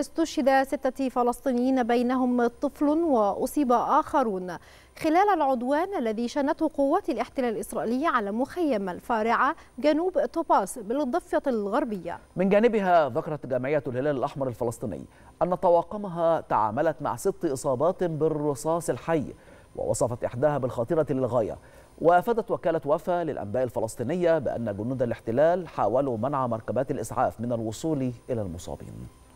استشهد ستة فلسطينيين بينهم طفل وأصيب آخرون خلال العدوان الذي شنته قوات الاحتلال الإسرائيلي على مخيم الفارعة جنوب توباس بالضفة الغربية من جانبها ذكرت جمعية الهلال الأحمر الفلسطيني أن طواقمها تعاملت مع ست إصابات بالرصاص الحي ووصفت إحداها بالخطيرة للغاية وافادت وكالة وفا للأنباء الفلسطينية بأن جنود الاحتلال حاولوا منع مركبات الإسعاف من الوصول إلى المصابين